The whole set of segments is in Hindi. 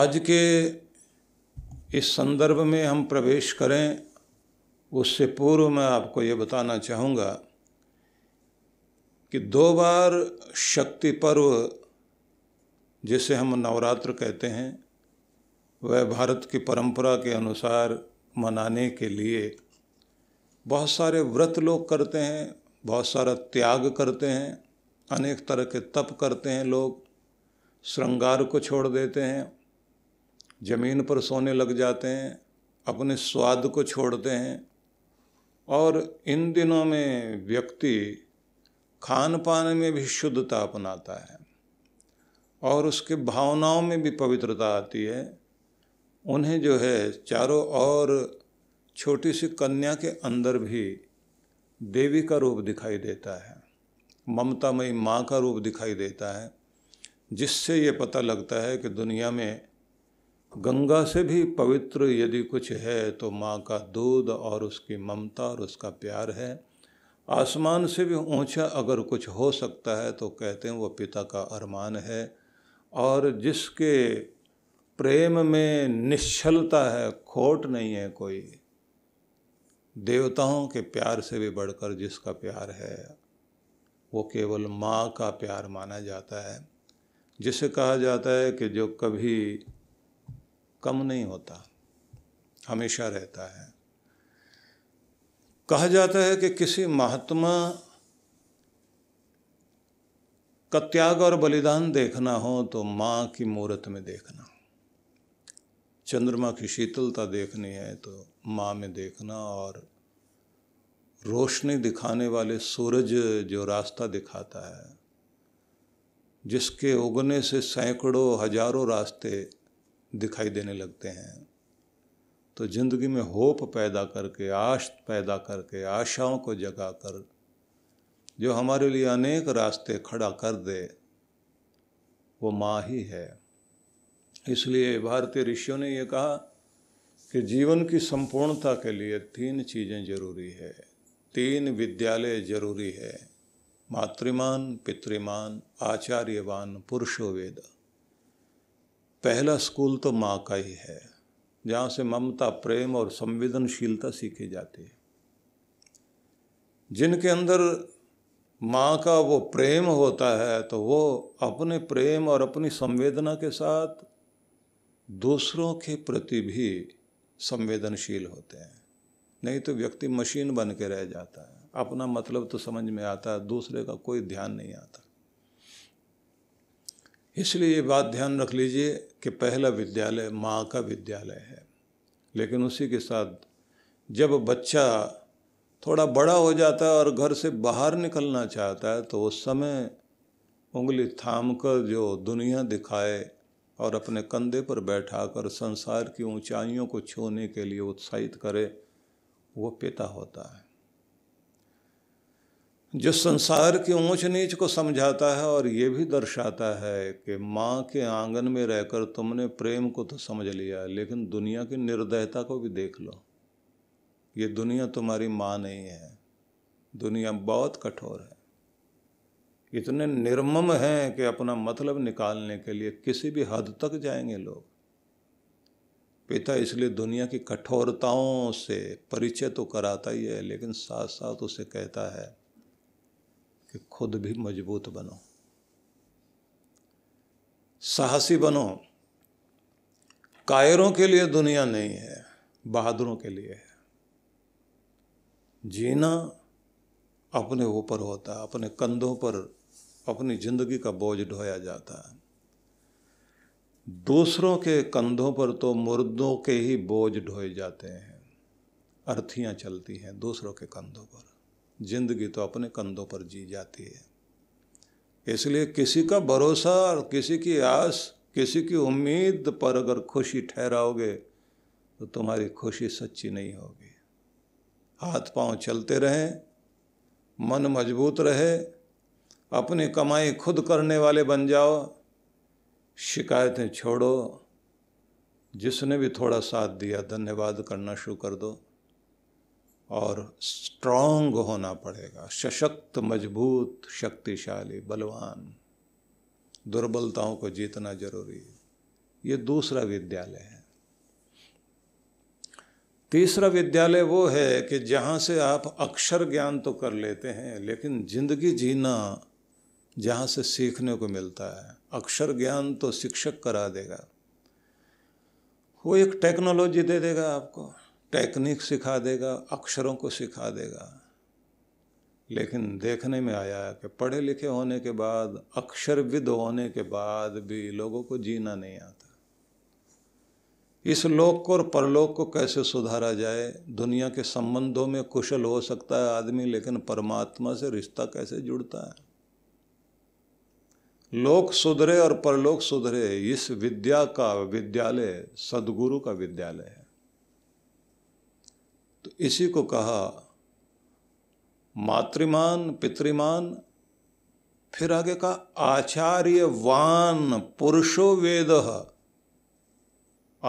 आज के इस संदर्भ में हम प्रवेश करें उससे पूर्व मैं आपको ये बताना चाहूँगा कि दो बार शक्ति पर्व जिसे हम नवरात्र कहते हैं वह भारत की परंपरा के अनुसार मनाने के लिए बहुत सारे व्रत लोग करते हैं बहुत सारा त्याग करते हैं अनेक तरह के तप करते हैं लोग श्रृंगार को छोड़ देते हैं ज़मीन पर सोने लग जाते हैं अपने स्वाद को छोड़ते हैं और इन दिनों में व्यक्ति खान पान में भी शुद्धता अपनाता है और उसके भावनाओं में भी पवित्रता आती है उन्हें जो है चारों ओर छोटी सी कन्या के अंदर भी देवी का रूप दिखाई देता है ममतामयी माँ का रूप दिखाई देता है जिससे ये पता लगता है कि दुनिया में गंगा से भी पवित्र यदि कुछ है तो माँ का दूध और उसकी ममता और उसका प्यार है आसमान से भी ऊंचा अगर कुछ हो सकता है तो कहते हैं वो पिता का अरमान है और जिसके प्रेम में निश्चलता है खोट नहीं है कोई देवताओं के प्यार से भी बढ़कर जिसका प्यार है वो केवल माँ का प्यार माना जाता है जिसे कहा जाता है कि जो कभी कम नहीं होता हमेशा रहता है कहा जाता है कि किसी महात्मा का त्याग और बलिदान देखना हो तो माँ की मूर्त में देखना चंद्रमा की शीतलता देखनी है तो माँ में देखना और रोशनी दिखाने वाले सूरज जो रास्ता दिखाता है जिसके उगने से सैकड़ों हजारों रास्ते दिखाई देने लगते हैं तो जिंदगी में होप पैदा करके आश पैदा करके आशाओं को जगा कर जो हमारे लिए अनेक रास्ते खड़ा कर दे वो माँ ही है इसलिए भारतीय ऋषियों ने ये कहा कि जीवन की संपूर्णता के लिए तीन चीज़ें जरूरी है तीन विद्यालय जरूरी है मातृमान पितृमान आचार्यवान पुरुषो वेदा पहला स्कूल तो माँ का ही है जहाँ से ममता प्रेम और संवेदनशीलता सीखी जाती है जिनके अंदर माँ का वो प्रेम होता है तो वो अपने प्रेम और अपनी संवेदना के साथ दूसरों के प्रति भी संवेदनशील होते हैं नहीं तो व्यक्ति मशीन बन के रह जाता है अपना मतलब तो समझ में आता है दूसरे का कोई ध्यान नहीं आता इसलिए ये बात ध्यान रख लीजिए कि पहला विद्यालय माँ का विद्यालय है लेकिन उसी के साथ जब बच्चा थोड़ा बड़ा हो जाता है और घर से बाहर निकलना चाहता है तो उस समय उंगली थाम कर जो दुनिया दिखाए और अपने कंधे पर बैठा कर संसार की ऊंचाइयों को छूने के लिए उत्साहित करे वो पिता होता है जो संसार की ऊंच नीच को समझाता है और ये भी दर्शाता है कि माँ के आंगन में रहकर तुमने प्रेम को तो समझ लिया लेकिन दुनिया की निर्दयता को भी देख लो ये दुनिया तुम्हारी माँ नहीं है दुनिया बहुत कठोर है इतने निर्मम हैं कि अपना मतलब निकालने के लिए किसी भी हद तक जाएंगे लोग पिता इसलिए दुनिया की कठोरताओं से परिचय तो कराता ही है लेकिन साथ साथ उसे कहता है कि खुद भी मजबूत बनो साहसी बनो कायरों के लिए दुनिया नहीं है बहादुरों के लिए है जीना अपने ऊपर होता है अपने कंधों पर अपनी जिंदगी का बोझ ढोया जाता है दूसरों के कंधों पर तो मुर्दों के ही बोझ ढोए जाते हैं अर्थियां चलती हैं दूसरों के कंधों पर जिंदगी तो अपने कंधों पर जी जाती है इसलिए किसी का भरोसा और किसी की आस किसी की उम्मीद पर अगर खुशी ठहराओगे तो तुम्हारी खुशी सच्ची नहीं होगी हाथ पांव चलते रहें मन मजबूत रहे अपनी कमाई खुद करने वाले बन जाओ शिकायतें छोड़ो जिसने भी थोड़ा साथ दिया धन्यवाद करना शुरू कर दो और स्ट्रांग होना पड़ेगा सशक्त मजबूत शक्तिशाली बलवान दुर्बलताओं को जीतना जरूरी है ये दूसरा विद्यालय है तीसरा विद्यालय वो है कि जहाँ से आप अक्षर ज्ञान तो कर लेते हैं लेकिन जिंदगी जीना जहाँ से सीखने को मिलता है अक्षर ज्ञान तो शिक्षक करा देगा वो एक टेक्नोलॉजी दे देगा आपको टेक्निक सिखा देगा अक्षरों को सिखा देगा लेकिन देखने में आया कि पढ़े लिखे होने के बाद अक्षरविद होने के बाद भी लोगों को जीना नहीं आता इस लोक को और परलोक को कैसे सुधारा जाए दुनिया के संबंधों में कुशल हो सकता है आदमी लेकिन परमात्मा से रिश्ता कैसे जुड़ता है लोक सुधरे और परलोक सुधरे इस विद्या का विद्यालय सदगुरु का विद्यालय है तो इसी को कहा मातृमान पितृमान फिर आगे कहा आचार्यवान पुरुषो वेद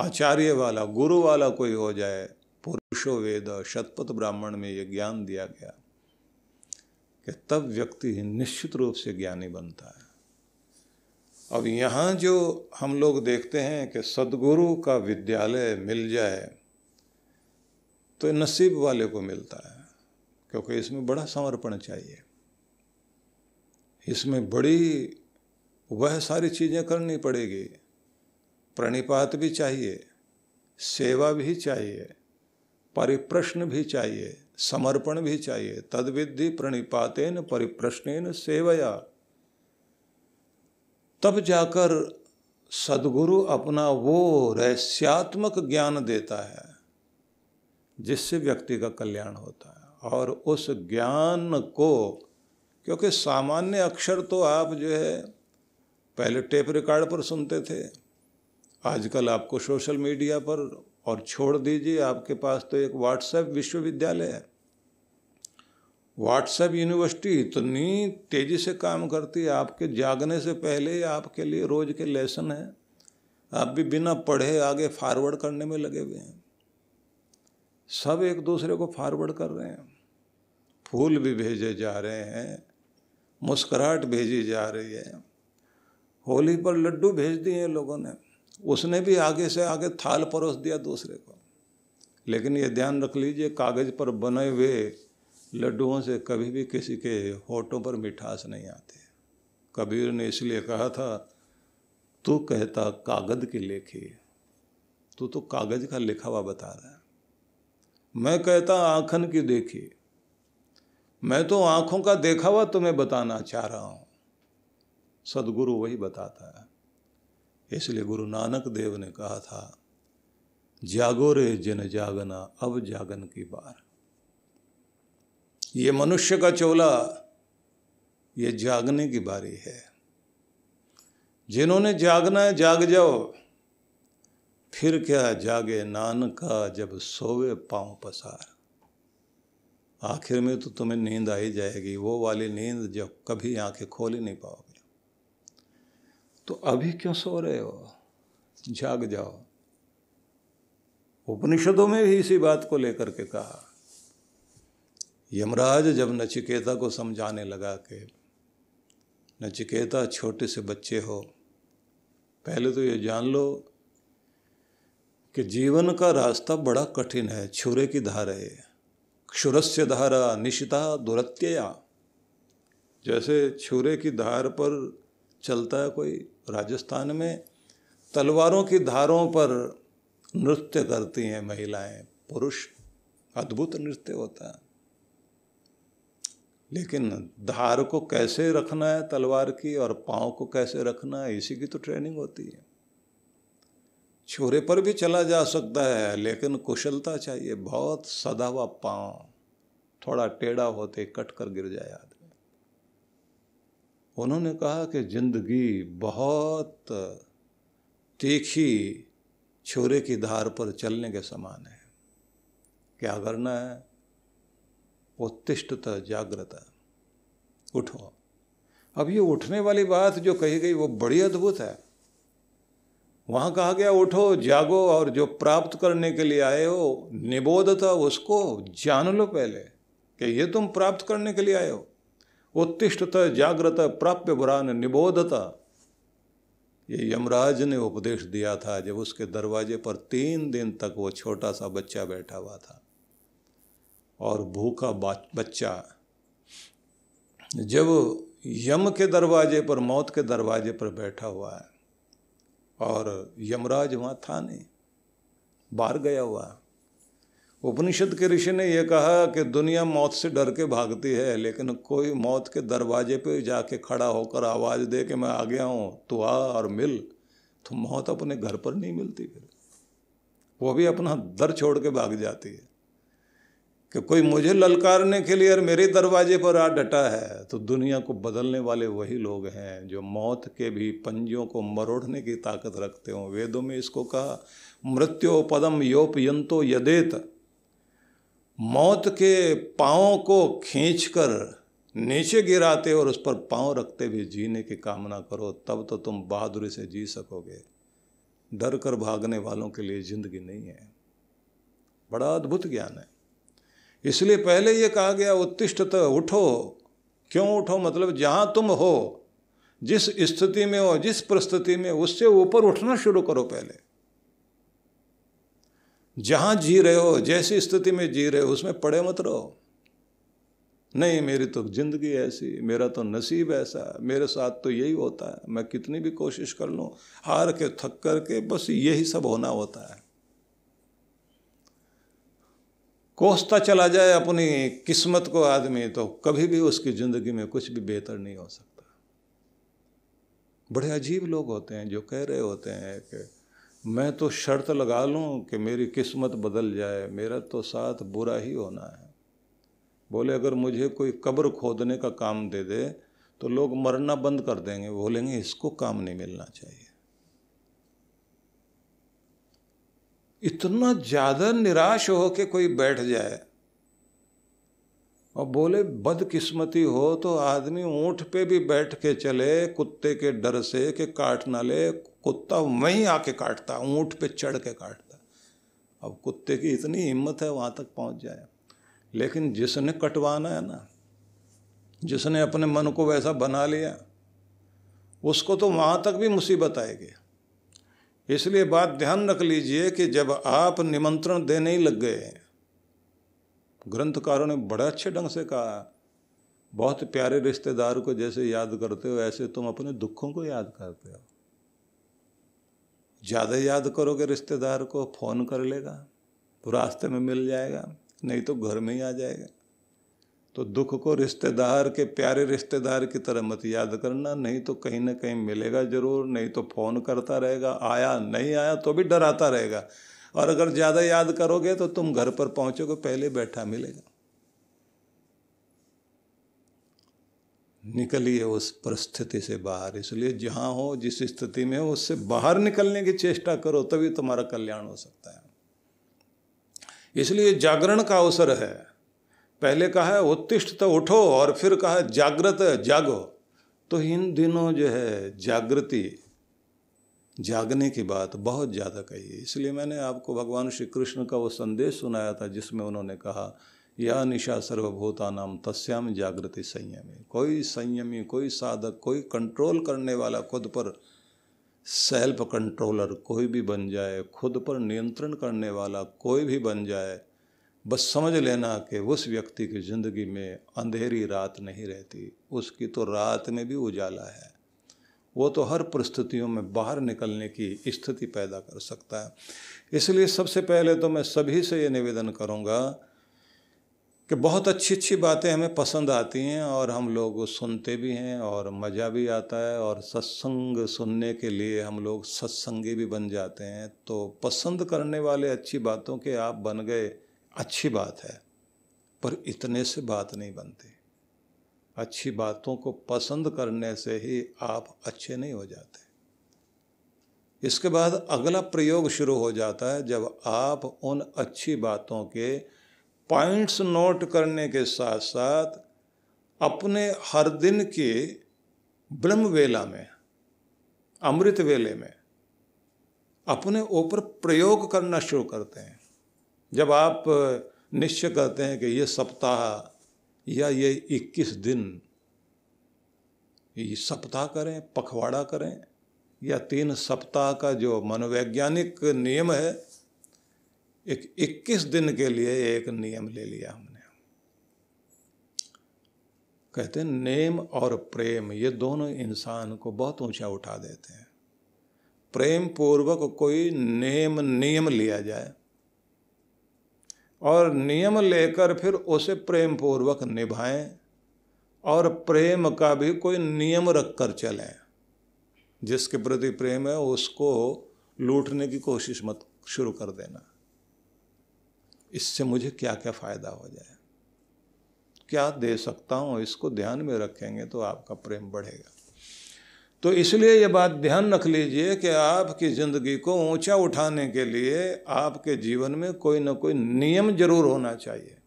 आचार्य वाला गुरु वाला कोई हो जाए पुरुषो वेद शतपथ ब्राह्मण में ये ज्ञान दिया गया कि तब व्यक्ति निश्चित रूप से ज्ञानी बनता है अब यहाँ जो हम लोग देखते हैं कि सदगुरु का विद्यालय मिल जाए तो नसीब वाले को मिलता है क्योंकि इसमें बड़ा समर्पण चाहिए इसमें बड़ी वह सारी चीज़ें करनी पड़ेगी प्रणिपात भी चाहिए सेवा भी चाहिए परिप्रश्न भी चाहिए समर्पण भी चाहिए तदविधि प्रणिपातेन परिप्रश्नेन सेवया तब जाकर सदगुरु अपना वो रहस्यात्मक ज्ञान देता है जिससे व्यक्ति का कल्याण होता है और उस ज्ञान को क्योंकि सामान्य अक्षर तो आप जो है पहले टेप रिकॉर्ड पर सुनते थे आजकल आपको सोशल मीडिया पर और छोड़ दीजिए आपके पास तो एक व्हाट्सएप विश्वविद्यालय है व्हाट्सएप यूनिवर्सिटी इतनी तेज़ी से काम करती है आपके जागने से पहले आपके लिए रोज़ के लेसन हैं आप भी बिना पढ़े आगे फॉरवर्ड करने में लगे हुए हैं सब एक दूसरे को फॉरवर्ड कर रहे हैं फूल भी भेजे जा रहे हैं मुस्कुराहट भेजी जा रही है होली पर लड्डू भेज दिए हैं लोगों ने उसने भी आगे से आगे थाल परोस दिया दूसरे को लेकिन ये ध्यान रख लीजिए कागज़ पर बने हुए लड्डुओं से कभी भी किसी के होठों पर मिठास नहीं आती कबीर ने इसलिए कहा था तू कहता कागज़ की लेखी तू तो कागज़ का लिखा हुआ बता रहा है मैं कहता आंखन की देखी मैं तो आंखों का देखा हुआ तुम्हें बताना चाह रहा हूं सदगुरु वही बताता है इसलिए गुरु नानक देव ने कहा था जागो रे जिन जागना अब जागन की बार ये मनुष्य का चोला ये जागने की बारी है जिन्होंने जागना है जाग जाओ फिर क्या जागे नानका जब सोवे पाँव पसार आखिर में तो तुम्हें नींद आ ही जाएगी वो वाली नींद जब कभी आंखें खोल ही नहीं पाओगे तो अभी क्यों सो रहे हो जाग जाओ उपनिषदों में भी इसी बात को लेकर के कहा यमराज जब नचिकेता को समझाने लगा के नचिकेता छोटे से बच्चे हो पहले तो ये जान लो कि जीवन का रास्ता बड़ा कठिन है छुरे की धार है क्षुरस्य धारा निशिता दुरत्यया जैसे छुरे की धार पर चलता है कोई राजस्थान में तलवारों की धारों पर नृत्य करती हैं महिलाएं पुरुष अद्भुत नृत्य होता है लेकिन धार को कैसे रखना है तलवार की और पाँव को कैसे रखना है इसी की तो ट्रेनिंग होती है छोरे पर भी चला जा सकता है लेकिन कुशलता चाहिए बहुत सदावा पाँव थोड़ा टेढ़ा होते कट कर गिर जाए आदमी उन्होंने कहा कि जिंदगी बहुत तीखी छोरे की धार पर चलने के समान है क्या करना है उत्तिष्टता जागृत उठो अब ये उठने वाली बात जो कही गई वो बड़ी अद्भुत है वहाँ कहा गया उठो जागो और जो प्राप्त करने के लिए आए हो निबोध था उसको जान लो पहले कि ये तुम प्राप्त करने के लिए आए हो उत्तिष्ठत जागृत प्राप्य बुरान निबोधता ये यमराज ने उपदेश दिया था जब उसके दरवाजे पर तीन दिन तक वो छोटा सा बच्चा बैठा हुआ था और भूखा बच्चा जब यम के दरवाजे पर मौत के दरवाजे पर बैठा हुआ है और यमराज वहाँ था नहीं बाहर गया हुआ उपनिषद के ऋषि ने यह कहा कि दुनिया मौत से डर के भागती है लेकिन कोई मौत के दरवाजे पे जाके खड़ा होकर आवाज़ दे के मैं आ गया हूँ तो आ और मिल तो मौत अपने घर पर नहीं मिलती फिर वो भी अपना दर छोड़ के भाग जाती है कि कोई मुझे ललकारने के लिए और मेरे दरवाजे पर आ डटा है तो दुनिया को बदलने वाले वही लोग हैं जो मौत के भी पंजों को मरोड़ने की ताकत रखते हों वेदों में इसको कहा मृत्यो पदम योपयंतो यदेत मौत के पाँव को खींचकर नीचे गिराते और उस पर पाँव रखते भी जीने की कामना करो तब तो तुम बहादुरी से जी सकोगे डर कर भागने वालों के लिए ज़िंदगी नहीं है बड़ा अद्भुत ज्ञान है इसलिए पहले ये कहा गया उत्तिष्ठत उठो क्यों उठो मतलब जहाँ तुम हो जिस स्थिति में हो जिस परिस्थिति में उससे ऊपर उठना शुरू करो पहले जहाँ जी रहे हो जैसी स्थिति में जी रहे हो उसमें पड़े मत रहो नहीं मेरी तो जिंदगी ऐसी मेरा तो नसीब ऐसा मेरे साथ तो यही होता है मैं कितनी भी कोशिश कर लूँ हार के थक कर के बस यही सब होना होता है कोसता चला जाए अपनी किस्मत को आदमी तो कभी भी उसकी ज़िंदगी में कुछ भी बेहतर नहीं हो सकता बड़े अजीब लोग होते हैं जो कह रहे होते हैं कि मैं तो शर्त लगा लूं कि मेरी किस्मत बदल जाए मेरा तो साथ बुरा ही होना है बोले अगर मुझे कोई कब्र खोदने का काम दे दे तो लोग मरना बंद कर देंगे बोलेंगे इसको काम नहीं मिलना चाहिए इतना ज़्यादा निराश हो के कोई बैठ जाए और बोले बदकिस्मती हो तो आदमी ऊँट पे भी बैठ के चले कुत्ते के डर से कि काट ना ले कुत्ता वहीं आके काटता ऊँट पे चढ़ के काटता अब कुत्ते की इतनी हिम्मत है वहाँ तक पहुँच जाए लेकिन जिसने कटवाना है ना जिसने अपने मन को वैसा बना लिया उसको तो वहाँ तक भी मुसीबत आएगी इसलिए बात ध्यान रख लीजिए कि जब आप निमंत्रण देने ही लग गए ग्रंथकारों ने बड़े अच्छे ढंग से कहा बहुत प्यारे रिश्तेदार को जैसे याद करते हो ऐसे तुम अपने दुखों को याद करते हो ज़्यादा याद करोगे रिश्तेदार को फ़ोन कर लेगा तो रास्ते में मिल जाएगा नहीं तो घर में ही आ जाएगा तो दुख को रिश्तेदार के प्यारे रिश्तेदार की तरह मत याद करना नहीं तो कहीं ना कहीं मिलेगा ज़रूर नहीं तो फ़ोन करता रहेगा आया नहीं आया तो भी डराता रहेगा और अगर ज़्यादा याद करोगे तो तुम घर पर पहुँचोगे पहले बैठा मिलेगा निकलिए उस परिस्थिति से बाहर इसलिए जहाँ हो जिस स्थिति में हो उससे बाहर निकलने की चेष्टा करो तभी तुम्हारा कल्याण हो सकता है इसलिए जागरण का अवसर है पहले कहा है उत्तिष्ठ तो उठो और फिर कहा है जागृत जागो तो इन दिनों जो है जागृति जागने की बात बहुत ज़्यादा कही है इसलिए मैंने आपको भगवान श्री कृष्ण का वो संदेश सुनाया था जिसमें उन्होंने कहा या निशा सर्वभूता नाम तस्याम जागृति संयमी कोई संयमी कोई साधक कोई कंट्रोल करने वाला खुद पर सेल्फ कंट्रोलर कोई भी बन जाए खुद पर नियंत्रण करने वाला कोई भी बन जाए बस समझ लेना कि उस व्यक्ति की ज़िंदगी में अंधेरी रात नहीं रहती उसकी तो रात में भी उजाला है वो तो हर परिस्थितियों में बाहर निकलने की स्थिति पैदा कर सकता है इसलिए सबसे पहले तो मैं सभी से ये निवेदन करूँगा कि बहुत अच्छी अच्छी बातें हमें पसंद आती हैं और हम लोग सुनते भी हैं और मज़ा भी आता है और सत्संग सुनने के लिए हम लोग सत्संगी भी बन जाते हैं तो पसंद करने वाले अच्छी बातों के आप बन गए अच्छी बात है पर इतने से बात नहीं बनती अच्छी बातों को पसंद करने से ही आप अच्छे नहीं हो जाते इसके बाद अगला प्रयोग शुरू हो जाता है जब आप उन अच्छी बातों के पॉइंट्स नोट करने के साथ साथ अपने हर दिन के ब्रह्म वेला में अमृत वेले में अपने ऊपर प्रयोग करना शुरू करते हैं जब आप निश्चय करते हैं कि ये सप्ताह या ये इक्कीस दिन ये सप्ताह करें पखवाड़ा करें या तीन सप्ताह का जो मनोवैज्ञानिक नियम है एक 21 दिन के लिए एक नियम ले लिया हमने कहते हैं नेम और प्रेम ये दोनों इंसान को बहुत ऊंचा उठा देते हैं प्रेम पूर्वक कोई नेम नियम लिया जाए और नियम लेकर फिर उसे प्रेम पूर्वक निभाएं और प्रेम का भी कोई नियम रख कर चलें जिसके प्रति प्रेम है उसको लूटने की कोशिश मत शुरू कर देना इससे मुझे क्या क्या फ़ायदा हो जाए क्या दे सकता हूँ इसको ध्यान में रखेंगे तो आपका प्रेम बढ़ेगा तो इसलिए ये बात ध्यान रख लीजिए कि आपकी ज़िंदगी को ऊंचा उठाने के लिए आपके जीवन में कोई ना कोई नियम जरूर होना चाहिए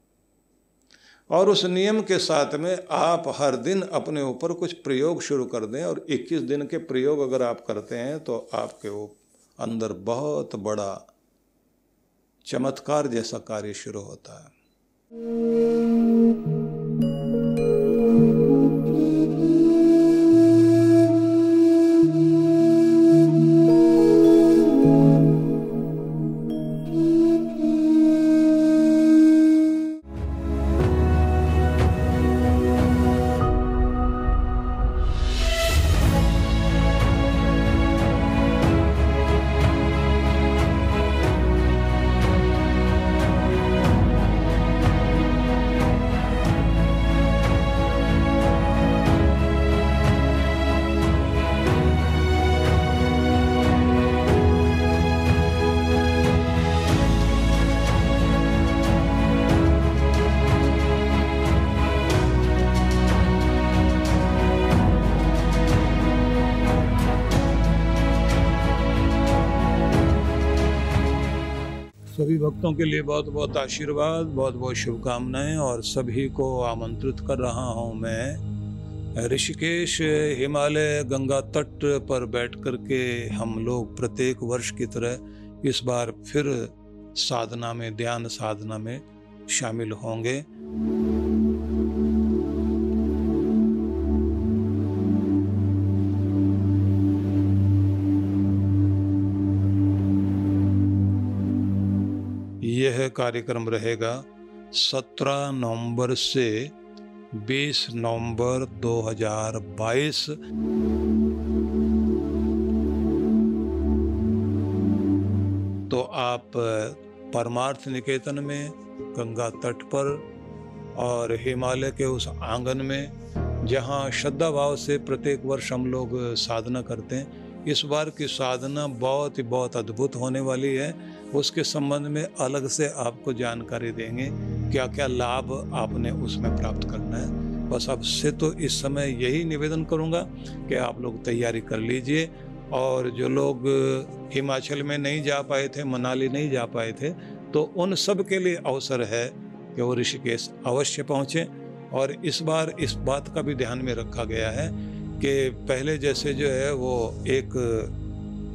और उस नियम के साथ में आप हर दिन अपने ऊपर कुछ प्रयोग शुरू कर दें और 21 दिन के प्रयोग अगर आप करते हैं तो आपके अंदर बहुत बड़ा चमत्कार जैसा कार्य शुरू होता है भक्तों के लिए बहुत बहुत आशीर्वाद बहुत बहुत शुभकामनाएं और सभी को आमंत्रित कर रहा हूं मैं ऋषिकेश हिमालय गंगा तट पर बैठ कर के हम लोग प्रत्येक वर्ष की तरह इस बार फिर साधना में ध्यान साधना में शामिल होंगे कार्यक्रम रहेगा 17 नवंबर से 20 नवंबर 2022 तो आप परमार्थ निकेतन में गंगा तट पर और हिमालय के उस आंगन में जहाँ श्रद्धा भाव से प्रत्येक वर्ष हम लोग साधना करते हैं इस बार की साधना बहुत ही बहुत अद्भुत होने वाली है उसके संबंध में अलग से आपको जानकारी देंगे क्या क्या लाभ आपने उसमें प्राप्त करना है बस आपसे तो इस समय यही निवेदन करूंगा कि आप लोग तैयारी कर लीजिए और जो लोग हिमाचल में नहीं जा पाए थे मनाली नहीं जा पाए थे तो उन सब के लिए अवसर है कि वो ऋषिकेश अवश्य पहुँचें और इस बार इस बात का भी ध्यान में रखा गया है कि पहले जैसे जो है वो एक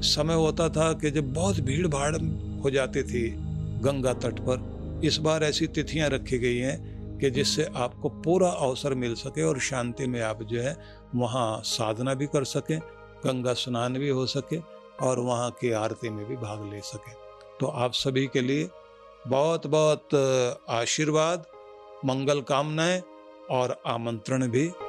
समय होता था कि जब बहुत भीड़ भाड़ हो जाती थी गंगा तट पर इस बार ऐसी तिथियां रखी गई हैं कि जिससे आपको पूरा अवसर मिल सके और शांति में आप जो है वहाँ साधना भी कर सकें गंगा स्नान भी हो सके और वहाँ की आरती में भी भाग ले सकें तो आप सभी के लिए बहुत बहुत आशीर्वाद मंगल कामनाएं और आमंत्रण भी